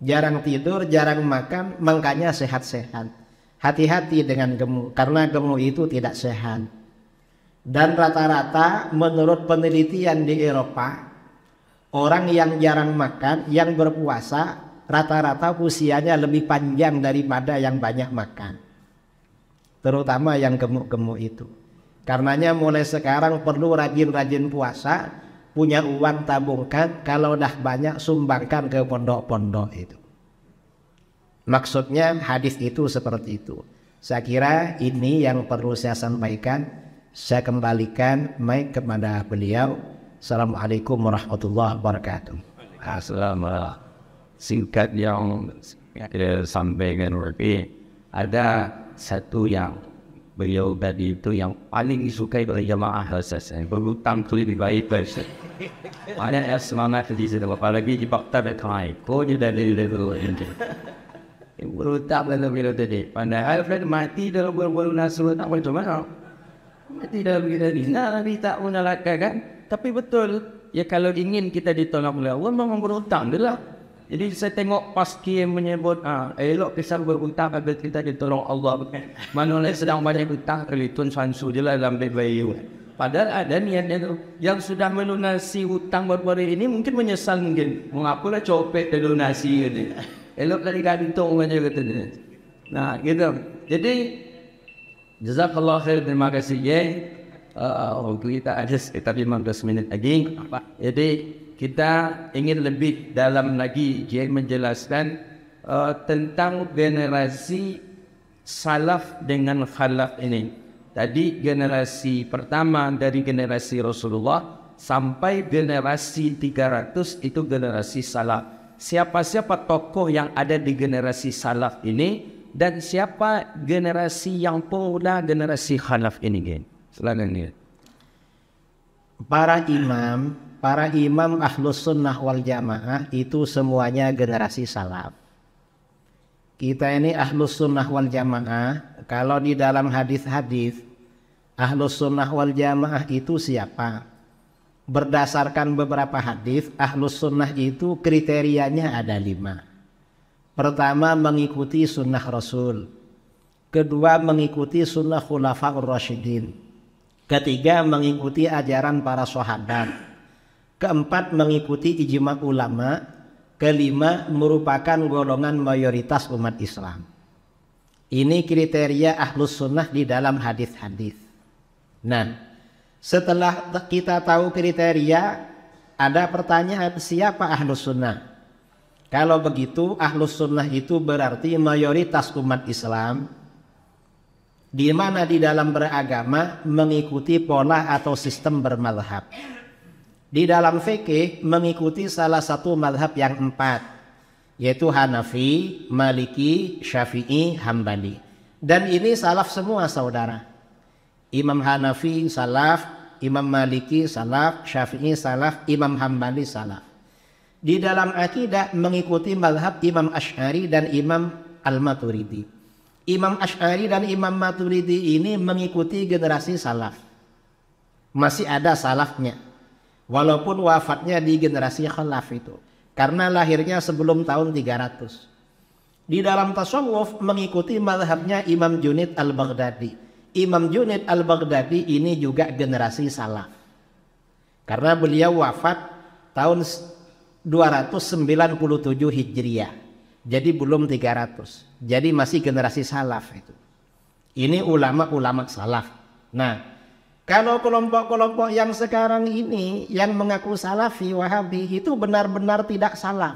Jarang tidur, jarang makan, makanya sehat-sehat. Hati-hati dengan gemuk, karena gemuk itu tidak sehat. Dan rata-rata menurut penelitian di Eropa, orang yang jarang makan, yang berpuasa, rata-rata usianya lebih panjang daripada yang banyak makan. Terutama yang gemuk-gemuk itu. Karenanya mulai sekarang perlu rajin-rajin puasa, punya uang tabungkan, kalau dah banyak sumbangkan ke pondok-pondok itu. Maksudnya hadis itu seperti itu. Saya kira ini yang perlu saya sampaikan. Saya kembalikan mic kepada beliau. Assalamualaikum warahmatullah wabarakatuh. Assalamualaikum. Singkat yang disampaikan eh, Rupi, ada satu yang beliau tadi itu yang paling disukai oleh jemaah Hassas yang berhutang tu lebih baik versi. Mana yang semangat di sini, apalagi di Bakhtar Betrai. Kau ni dari level ini. Berhutang dalam bila tadi. Pandai Alfred mati dalam bulan-bulan Nasrul tak boleh cuman. Mati dalam bila ini. Nah, Nabi tak menolakkan kan? Tapi betul. Ya kalau ingin kita ditolak oleh Allah, memang berhutang dia lah. Jadi saya tengok pas Kim menyebut ha, Elok kisah berhutang Habis kita dia tolong Allah Mana lah sedang banyak hutang Kali tun sansu je lah dalam baik bayu Padahal ada niat yang, yang sudah melunasi hutang berbari ini Mungkin menyesal mungkin Mengapa lah copet dan lunasi gitu. Elok tadi lah gantung macam kata dia Nah gitu Jadi Jazakallah khair terima kasih ya. Uh, kita ada sekitar 15 minit lagi. Jadi kita ingin lebih dalam lagi dia menjelaskan uh, tentang generasi salaf dengan khalaf ini. Tadi generasi pertama dari generasi Rasulullah sampai generasi 300 itu generasi salaf. Siapa-siapa tokoh yang ada di generasi salaf ini dan siapa generasi yang pula generasi khalaf ini? Selanjutnya. Para imam para imam ahlus sunnah wal jamaah itu semuanya generasi salaf. Kita ini ahlus sunnah wal jamaah, kalau di dalam hadis-hadis, ahlus sunnah wal jamaah itu siapa? Berdasarkan beberapa hadis, ahlus sunnah itu kriterianya ada lima. Pertama, mengikuti sunnah Rasul. Kedua, mengikuti sunnah khulafa'ur rasyidin. Ketiga, mengikuti ajaran para sahabat keempat mengikuti ijma ulama, kelima merupakan golongan mayoritas umat Islam. Ini kriteria ahlus sunnah di dalam hadis-hadis. Nah, setelah kita tahu kriteria, ada pertanyaan siapa ahlus sunnah? Kalau begitu ahlus sunnah itu berarti mayoritas umat Islam di mana di dalam beragama mengikuti pola atau sistem bermalhab di dalam fikih mengikuti salah satu madhab yang empat yaitu Hanafi, Maliki, Syafi'i, Hambali dan ini salaf semua saudara Imam Hanafi salaf Imam Maliki salaf Syafi'i salaf Imam Hambali salaf di dalam akidah mengikuti madhab Imam Ash'ari dan Imam Al-Maturidi Imam Ash'ari dan Imam Maturidi ini mengikuti generasi salaf masih ada salafnya Walaupun wafatnya di generasi khalaf itu. Karena lahirnya sebelum tahun 300. Di dalam tasawuf mengikuti mazhabnya Imam Junid al-Baghdadi. Imam Junid al-Baghdadi ini juga generasi salaf. Karena beliau wafat tahun 297 Hijriah. Jadi belum 300. Jadi masih generasi salaf itu. Ini ulama-ulama salaf. Nah, kalau kelompok-kelompok yang sekarang ini yang mengaku salafi wahabi itu benar-benar tidak salaf.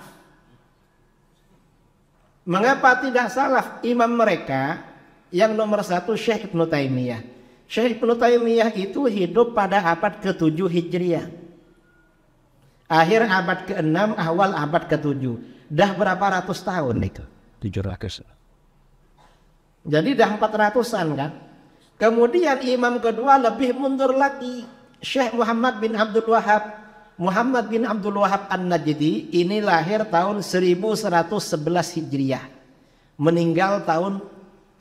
Mengapa tidak salaf imam mereka yang nomor satu Syekh Ibn Taimiyah. Syekh Ibn Taimiyah itu hidup pada abad ke-7 Hijriah. Akhir abad ke-6, awal abad ke-7. Dah berapa ratus tahun itu? 700. Jadi dah 400-an kan? Kemudian imam kedua lebih mundur lagi. Syekh Muhammad bin Abdul Wahab. Muhammad bin Abdul Wahab An-Najdi ini lahir tahun 1111 Hijriah. Meninggal tahun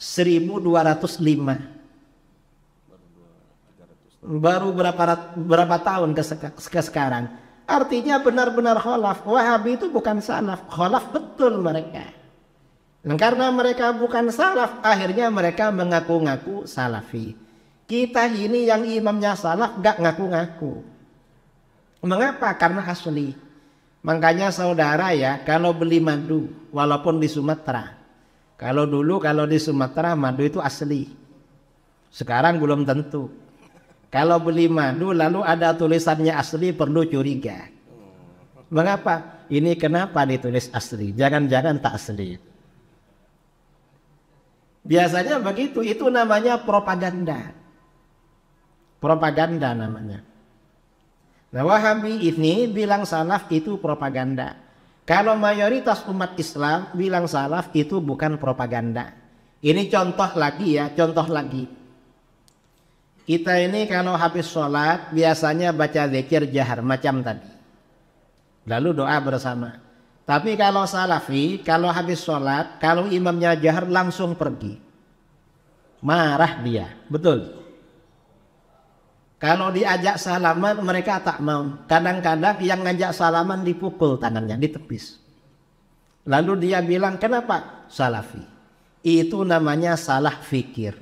1205. Baru berapa berapa tahun ke, ke sekarang. Artinya benar-benar kholaf. Wahabi itu bukan sanaf. Kholaf betul mereka. Dan karena mereka bukan salaf, akhirnya mereka mengaku-ngaku salafi. Kita ini yang imamnya salaf gak ngaku-ngaku. Mengapa? Karena asli. Makanya saudara ya, kalau beli madu, walaupun di Sumatera. Kalau dulu kalau di Sumatera madu itu asli. Sekarang belum tentu. Kalau beli madu lalu ada tulisannya asli perlu curiga. Mengapa? Ini kenapa ditulis asli? Jangan-jangan tak asli. Biasanya begitu, itu namanya propaganda. Propaganda namanya. Nah Wahabi ini bilang salaf itu propaganda. Kalau mayoritas umat Islam bilang salaf itu bukan propaganda. Ini contoh lagi ya, contoh lagi. Kita ini kalau habis sholat biasanya baca zikir jahar macam tadi. Lalu doa bersama. Tapi kalau salafi, kalau habis sholat, kalau imamnya jahar langsung pergi. Marah dia, betul. Kalau diajak salaman mereka tak mau. Kadang-kadang yang ngajak salaman dipukul tangannya, ditepis. Lalu dia bilang, kenapa? Salafi. Itu namanya salah fikir.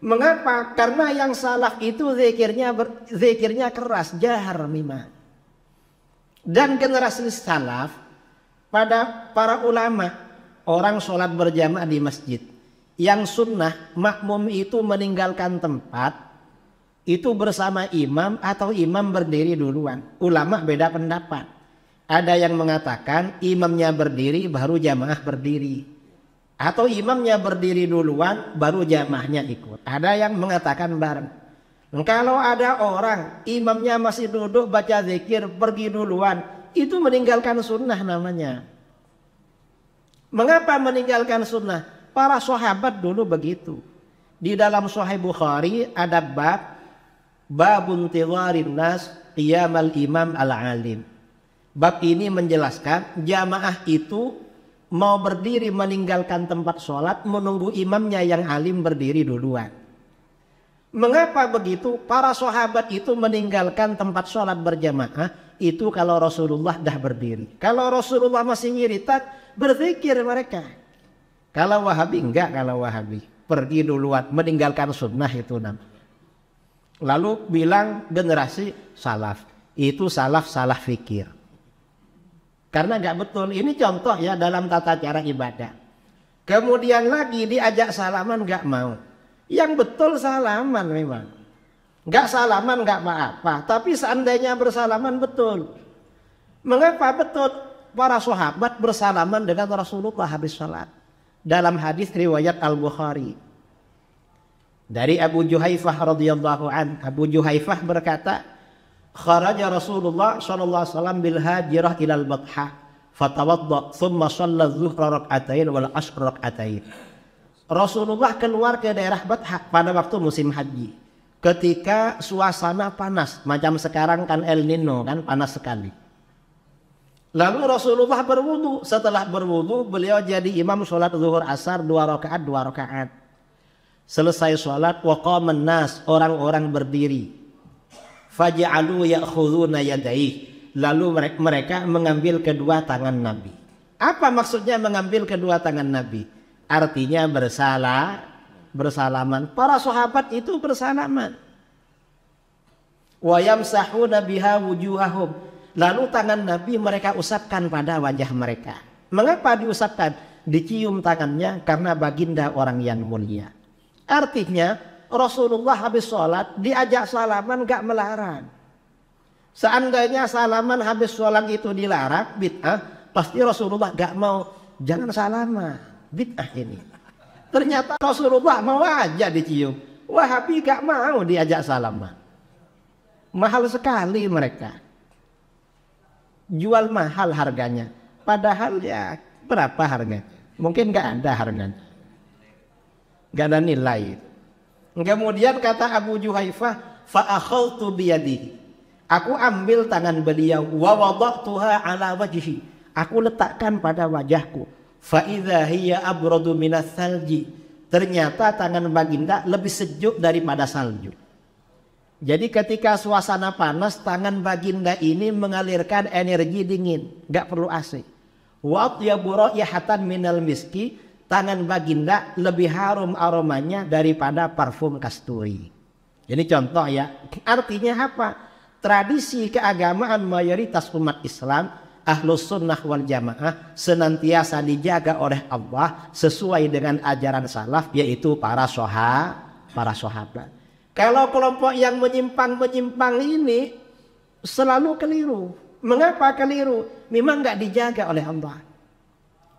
Mengapa? Karena yang salah itu zikirnya, zikirnya keras, jahar memang dan generasi salaf pada para ulama orang sholat berjamaah di masjid yang sunnah makmum itu meninggalkan tempat itu bersama imam atau imam berdiri duluan ulama beda pendapat ada yang mengatakan imamnya berdiri baru jamaah berdiri atau imamnya berdiri duluan baru jamaahnya ikut ada yang mengatakan bareng kalau ada orang imamnya masih duduk baca zikir pergi duluan, itu meninggalkan sunnah namanya. Mengapa meninggalkan sunnah? Para sahabat dulu begitu. Di dalam Sahih Bukhari ada bab babun tiwarin nas qiyamal imam al alim. Bab ini menjelaskan jamaah itu mau berdiri meninggalkan tempat sholat menunggu imamnya yang alim berdiri duluan. Mengapa begitu? Para sahabat itu meninggalkan tempat sholat berjamaah itu kalau Rasulullah dah berdiri. Kalau Rasulullah masih ngiritat, berzikir mereka. Kalau Wahabi enggak, kalau Wahabi pergi duluan, meninggalkan sunnah itu namanya. Lalu bilang generasi salaf, itu salaf salah fikir. Karena enggak betul. Ini contoh ya dalam tata cara ibadah. Kemudian lagi diajak salaman enggak mau. Yang betul salaman memang. Enggak salaman enggak apa-apa, tapi seandainya bersalaman betul. Mengapa betul? Para sahabat bersalaman dengan Rasulullah habis salat. Dalam hadis riwayat Al-Bukhari. Dari Abu Juhaifah radhiyallahu an, Abu Juhaifah berkata, "Kharaja Rasulullah sallallahu alaihi wasallam bil hajirah al bathah, fatawadda, thumma shalla adh-dhuhra rak'atain wal 'ashra rak'atain." Rasulullah keluar ke daerah Bathak pada waktu musim haji. Ketika suasana panas, macam sekarang kan El Nino kan panas sekali. Lalu Rasulullah berwudu. Setelah berwudu, beliau jadi imam sholat zuhur asar dua rakaat dua rakaat. Selesai sholat, waqaman nas orang-orang berdiri. Faj'alu ya'khuduna yadaih. Lalu mereka mengambil kedua tangan Nabi. Apa maksudnya mengambil kedua tangan Nabi? Artinya bersalah, bersalaman. Para sahabat itu bersalaman. Wayam sahu nabiha wujuhahum. Lalu tangan Nabi mereka usapkan pada wajah mereka. Mengapa diusapkan? Dicium tangannya karena baginda orang yang mulia. Artinya Rasulullah habis sholat diajak salaman gak melarang. Seandainya salaman habis sholat itu dilarang, bid'ah, pasti Rasulullah gak mau. Jangan salaman bid'ah ini. Ternyata Rasulullah mau aja dicium. Wahabi gak mau diajak salam. Mahal sekali mereka. Jual mahal harganya. Padahal ya berapa harganya? Mungkin gak ada harganya. Gak ada nilai. Kemudian kata Abu Juhaifah, fa'akhaltu biyadihi. Aku ambil tangan beliau wa ala wajhi. Aku letakkan pada wajahku. Fa'idha hiya abrodu minas salji. Ternyata tangan baginda lebih sejuk daripada salju. Jadi ketika suasana panas, tangan baginda ini mengalirkan energi dingin. Gak perlu AC. Wa'at ya hatan minal miski. Tangan baginda lebih harum aromanya daripada parfum kasturi. Ini contoh ya. Artinya apa? Tradisi keagamaan mayoritas umat Islam ahlus sunnah wal jamaah senantiasa dijaga oleh Allah sesuai dengan ajaran salaf yaitu para soha, para sahabat. Kalau kelompok yang menyimpang-menyimpang ini selalu keliru. Mengapa keliru? Memang nggak dijaga oleh Allah.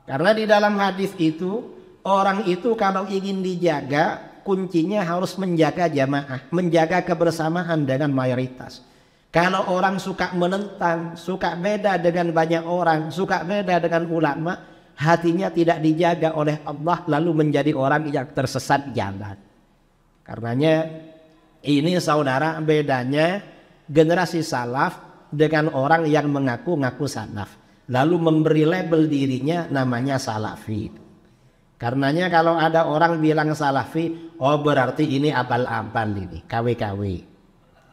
Karena di dalam hadis itu orang itu kalau ingin dijaga kuncinya harus menjaga jamaah, menjaga kebersamaan dengan mayoritas. Kalau orang suka menentang, suka beda dengan banyak orang, suka beda dengan ulama, hatinya tidak dijaga oleh Allah lalu menjadi orang yang tersesat jalan. Karenanya ini saudara bedanya generasi salaf dengan orang yang mengaku-ngaku salaf. Lalu memberi label dirinya namanya salafi. Karenanya kalau ada orang bilang salafi, oh berarti ini abal-abal ini, KW-KW.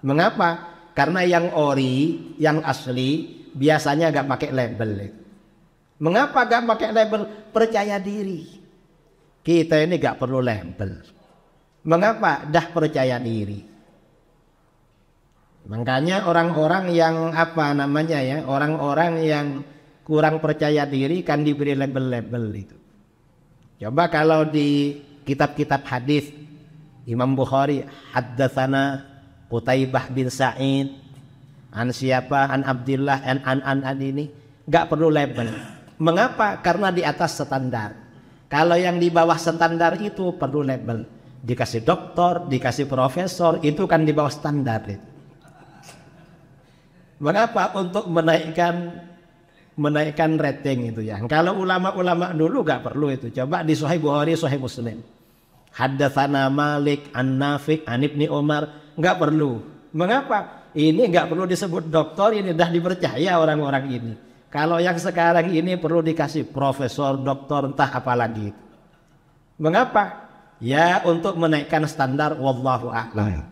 Mengapa? Karena yang ori, yang asli biasanya gak pakai label. Ya. Mengapa gak pakai label? Percaya diri. Kita ini gak perlu label. Mengapa? Dah percaya diri. Makanya orang-orang yang apa namanya ya, orang-orang yang kurang percaya diri kan diberi label-label itu. Coba kalau di kitab-kitab hadis Imam Bukhari haddatsana Putai bin Sa'id an siapa an Abdillah, an an an, an ini Gak perlu label mengapa karena di atas standar kalau yang di bawah standar itu perlu label dikasih doktor dikasih profesor itu kan di bawah standar mengapa untuk menaikkan menaikkan rating itu ya. Kalau ulama-ulama dulu gak perlu itu. Coba di Sahih Bukhari, Sahih Muslim. Haddathana Malik an Nafik, an Ibni Umar nggak perlu. Mengapa? Ini nggak perlu disebut doktor, ini dah dipercaya orang-orang ini. Kalau yang sekarang ini perlu dikasih profesor, doktor, entah apa lagi. Mengapa? Ya untuk menaikkan standar wallahu a'lam. Ya.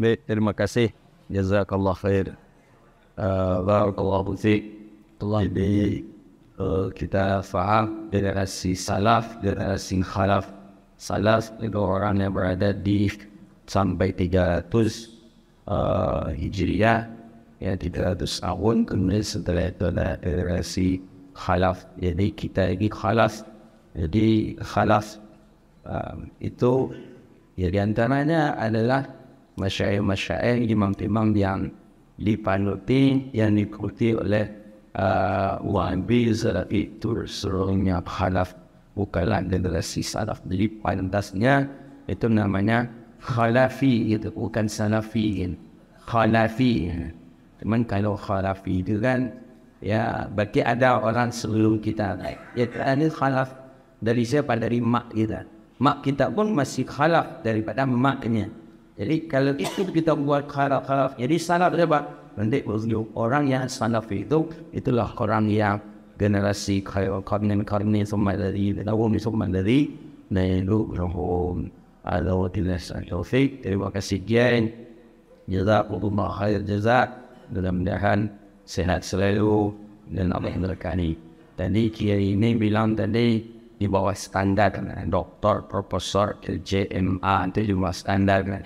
Baik, terima kasih. Jazakallah khair. Eh, barakallahu fiik. Telah eh, kita faham generasi salaf, generasi khalaf. Salah itu orang yang berada di sampai 300 uh, eh, Hijriah ya 300 tahun kemudian setelah itu ada generasi khalaf jadi kita lagi khalaf jadi khalaf um, itu ya di antaranya adalah masyarakat-masyarakat yang memang-memang yang dipanuti yang diikuti oleh uh, Wahabi itu Tur seluruhnya khalaf bukanlah generasi salaf jadi pantasnya itu namanya khalafi itu bukan salafi khalafi cuman kalau khalafi itu kan ya bagi ada orang sebelum kita naik ya ini khalaf dari siapa dari mak kita mak kita pun masih khalaf daripada maknya jadi kalau itu kita buat khalaf khalaf jadi salaf siapa nanti orang yang salaf itu itulah orang yang generasi kabinet kabinet semua dari lawu ni semua dari nenu rohum ada tidak saya terima kasih jen jaza untuk jaza dalam dahan sehat selalu dan Allah berkani tadi kia ini bilang tadi di bawah standar eh, doktor profesor LJMA itu cuma standar eh.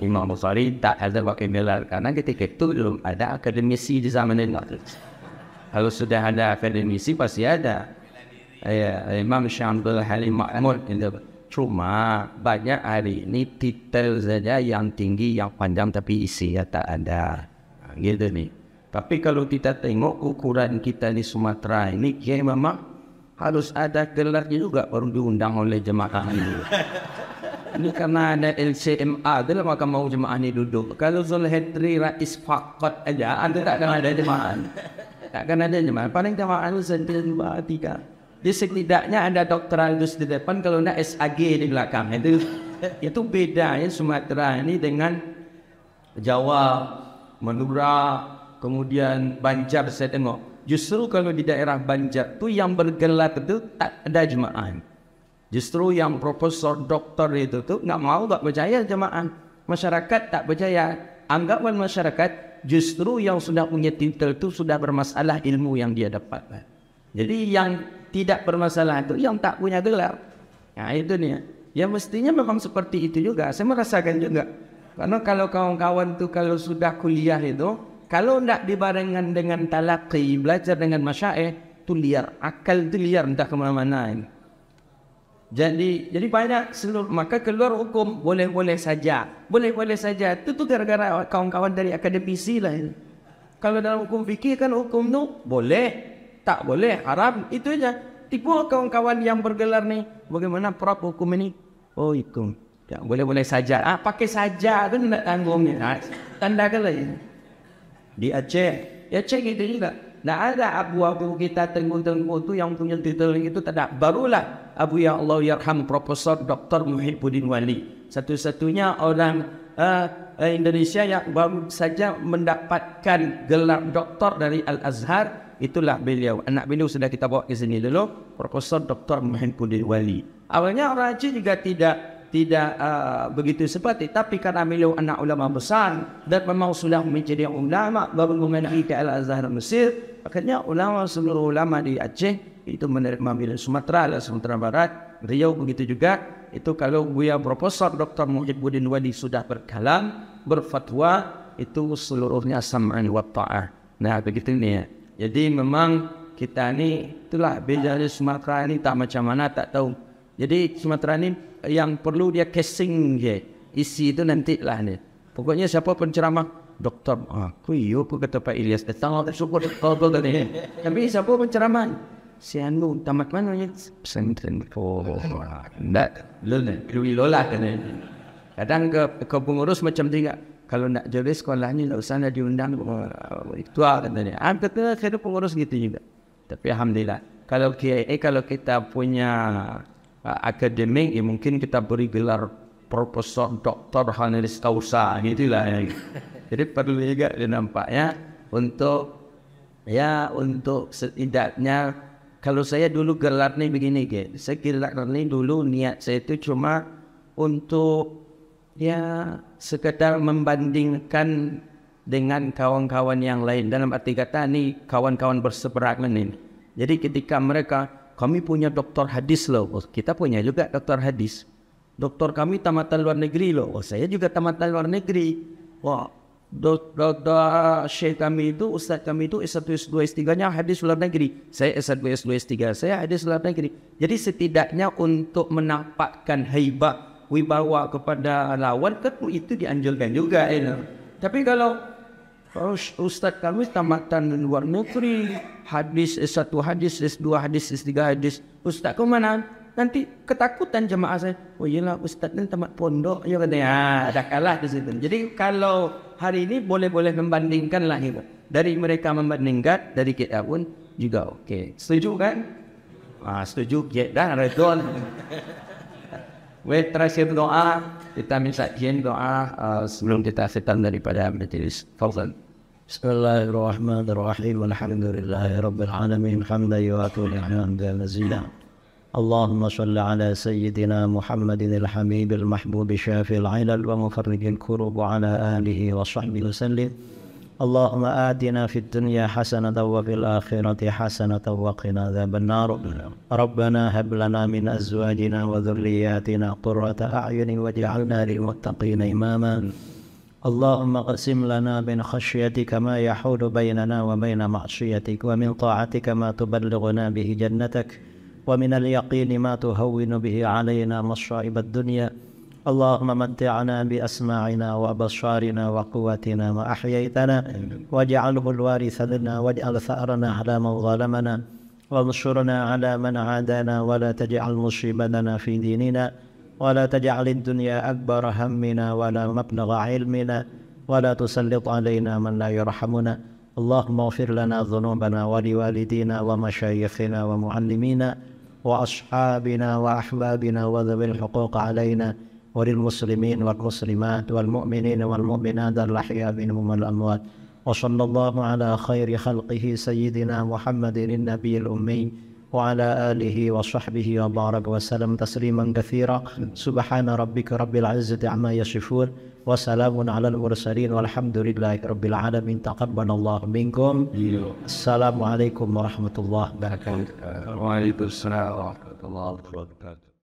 Imam Bukhari ada pakai melar karena ketika itu belum ada akademisi di zaman itu. Kalau sudah ada akademisi pasti ada. Ya, Imam Syambul Halim Mahmud itu. Cuma banyak hari ini titel saja yang tinggi, yang panjang tapi isinya tak ada. Ha, gitu ni. Tapi kalau kita tengok ukuran kita di Sumatera ini, ya memang harus ada gelarnya juga baru diundang oleh jemaah ini. ini karena ada LCMA, itulah maka mau jemaah ini duduk. Kalau Zulhedri Rais Fakot aja, anda tak ada jemaah takkan ada cuma paling tak ada sentil dua tiga dia setidaknya ada doktoralus di depan kalau nak SAG di belakang itu ya, itu ya, beda ya Sumatera ini dengan Jawa Madura kemudian Banjar saya tengok justru kalau di daerah Banjar tu yang bergelar itu tak ada jemaah justru yang profesor doktor itu tu nggak mau tak percaya jemaah masyarakat tak percaya anggapan masyarakat justru yang sudah punya titel itu sudah bermasalah ilmu yang dia dapat. Jadi yang tidak bermasalah itu yang tak punya gelar. Nah ha, itu nih. Ya mestinya memang seperti itu juga. Saya merasakan juga. Karena kalau kawan-kawan tu kalau sudah kuliah itu, kalau tidak dibarengan dengan talaqi, belajar dengan masyaih, tu liar. Akal tu liar entah kemana mana-mana ini. Jadi jadi banyak seluruh maka keluar hukum boleh-boleh saja. Boleh-boleh saja. Itu tu gara-gara kawan-kawan dari akademisi lah ini. Kalau dalam hukum fikih kan hukum tu boleh, tak boleh, haram itu aja. Tipu kawan-kawan yang bergelar ni bagaimana Prof hukum ini? Oh hukum. Ya, boleh-boleh saja. Ah pakai saja tu nak tanggungnya. Ah, tanda kali. Lah Di Aceh, ya Aceh itu juga. Tak ada abu-abu kita tengu-tengu tu yang punya titel itu tak ada. Barulah Abu Ya Allah Yarham Profesor Dr. Muhyiddin Wali. Satu-satunya orang uh, Indonesia yang baru saja mendapatkan gelar doktor dari Al-Azhar. Itulah beliau. Anak beliau sudah kita bawa ke sini dulu. Profesor Dr. Muhyiddin Wali. Awalnya orang Aceh juga tidak tidak uh, begitu seperti tapi kerana beliau anak ulama besar dan memang sudah menjadi ulama baru mengenai ke Al-Azhar Mesir akhirnya ulama seluruh ulama di Aceh itu menerima beliau Sumatera dan lah, Sumatera Barat Riau begitu juga itu kalau Buya Profesor Dr. Mujibuddin Wadi sudah berkalam berfatwa itu seluruhnya sam'an wa ta'ah nah begitu ni ya. jadi memang kita ni itulah beza Sumatera ni tak macam mana tak tahu jadi Sumatera ni yang perlu dia casing je. Isi tu nanti lah ni. Pokoknya siapa pun ceramah. Doktor, aku ah, iya pun kata Pak Ilyas. Datang lah, syukur. Tapi siapa pun ceramah. Si Anu, tamat mana ni? Pesantren. Oh, tak. Lu ni, lah kerui kan ni. Kadang ke, ke pengurus macam tiga. Kalau nak jadi sekolah ni, tak usah nak diundang. Oh, itu lah kata ni. Aku ah, kata, kata pengurus gitu juga. Tapi Alhamdulillah. kalau kita punya Ah, akademik ya mungkin kita beri gelar profesor doktor honoris causa gitulah ya. jadi perlu juga nampaknya untuk ya untuk setidaknya kalau saya dulu gelar ni begini ke saya gelar ni dulu niat saya itu cuma untuk ya sekedar membandingkan dengan kawan-kawan yang lain dalam arti kata ni kawan-kawan berseberangan ini jadi ketika mereka kami punya doktor hadis loh. Oh, kita punya juga doktor hadis. Doktor kami tamatan luar negeri loh. Oh, saya juga tamatan luar negeri. Wah, doktor do, Syekh kami itu, ustaz kami itu S1, S2, S3-nya hadis luar negeri. Saya S1, S2, S3, saya hadis luar negeri. Jadi setidaknya untuk menampakkan haibah wibawa kepada lawan kan itu dianjurkan juga ya. Tapi kalau Oh, Ustaz kami tamatan luar negeri. Hadis S1, hadis S2, hadis S3, hadis. Ustaz ke mana? Nanti ketakutan jemaah saya. Oh iyalah Ustaz ni tamat pondok. Ya kata, ya dah kalah di situ. Jadi kalau hari ini boleh-boleh membandingkan lah. Ya. Dari mereka membandingkan, dari kita pun juga okey. Setuju kan? Ah, setuju. Ya, dah, redon. Wait, terakhir doa kita minta izin doa uh, sebelum kita setan daripada majlis Fauzan. Bismillahirrahmanirrahim. Alhamdulillahirabbil alamin. Hamdan yuatu li'an dan nazila. Allahumma shalli ala sayyidina Muhammadin al-Hamid al-Mahbub shafi al-'ilal wa mufarrij al-kurub ala alihi wa sahbihi wa sallim. اللهم آتنا في الدنيا حسنة وفي الآخرة حسنة وقنا عذاب النار ربنا هب لنا من أزواجنا وذرياتنا قرة أعين واجعلنا للمتقين إماما اللهم اقسم لنا من خشيتك ما يحول بيننا وبين معصيتك ومن طاعتك ما تبلغنا به جنتك ومن اليقين ما تهون به علينا مصائب الدنيا اللهم متعنا بأسماعنا وأبصارنا وقواتنا ما أحييتنا واجعله الوارث لنا واجعل ثأرنا على من ظلمنا وانصرنا على من عادانا ولا تجعل مصيبتنا في ديننا ولا تجعل الدنيا أكبر همنا ولا مبلغ علمنا ولا تسلط علينا من لا يرحمنا اللهم اغفر لنا ذنوبنا ولوالدينا ومشايخنا ومعلمينا وأصحابنا وأحبابنا وذوي الحقوق علينا وللمسلمين والمسلمات والمؤمنين والمؤمنات الأحياء منهم والأموات وصلى الله على خير خلقه سيدنا محمد النبي الأمي وعلى آله وصحبه وبارك وسلم تسليما كثيرا سبحان ربك رب العزة عما يصفون وسلام على المرسلين والحمد لله رب العالمين تقبل الله منكم السلام عليكم ورحمة الله وبركاته وعليكم السلام ورحمة الله وبركاته